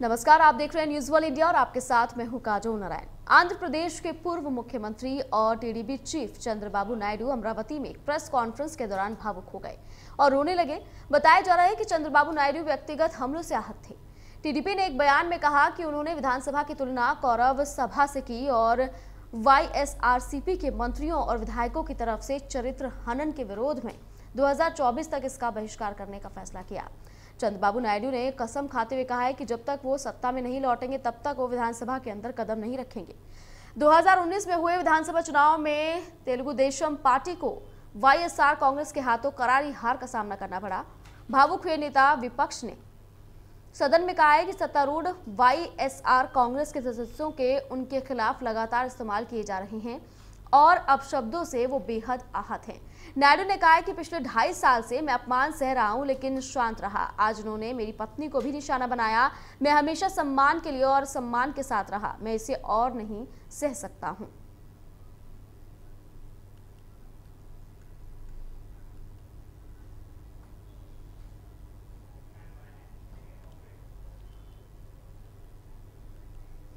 नमस्कार आप देख रहे हैं न्यूज वर्ल्ड इंडिया और आपके साथ मैं हूं काजो नारायण आंध्र प्रदेश के पूर्व मुख्यमंत्री और टीडीपी चीफ चंद्रबाबू नायडू अमरावती में एक प्रेस कॉन्फ्रेंस के दौरान भावुक हो गए और रोने लगे बताया जा रहा है कि चंद्रबाबू नायडू व्यक्तिगत हमलों से आहत थे टीडीपी ने एक बयान में कहा कि उन्होंने विधानसभा की तुलना कौरव सभा से की और वाई के मंत्रियों और विधायकों की तरफ से चरित्र हनन के विरोध में दो तक इसका बहिष्कार करने का फैसला किया चंद्रबाबू नायडू ने कसम खाते हुए कहा है कि जब तक वो सत्ता में नहीं लौटेंगे तब तक वो विधानसभा के अंदर कदम नहीं रखेंगे 2019 में हुए विधानसभा चुनाव में तेलुगु देशम पार्टी को वाईएसआर कांग्रेस के हाथों करारी हार का सामना करना पड़ा भावुक हुए नेता विपक्ष ने सदन में कहा है कि सत्तारूढ़ वाई कांग्रेस के सदस्यों के उनके खिलाफ लगातार इस्तेमाल किए जा रहे हैं और अपशब्दों से वो बेहद आहत हैं नायडू ने कहा कि पिछले ढाई साल से मैं अपमान सह रहा हूं लेकिन शांत रहा आज उन्होंने मेरी पत्नी को भी निशाना बनाया मैं हमेशा सम्मान के लिए और सम्मान के साथ रहा मैं इसे और नहीं सह सकता हूं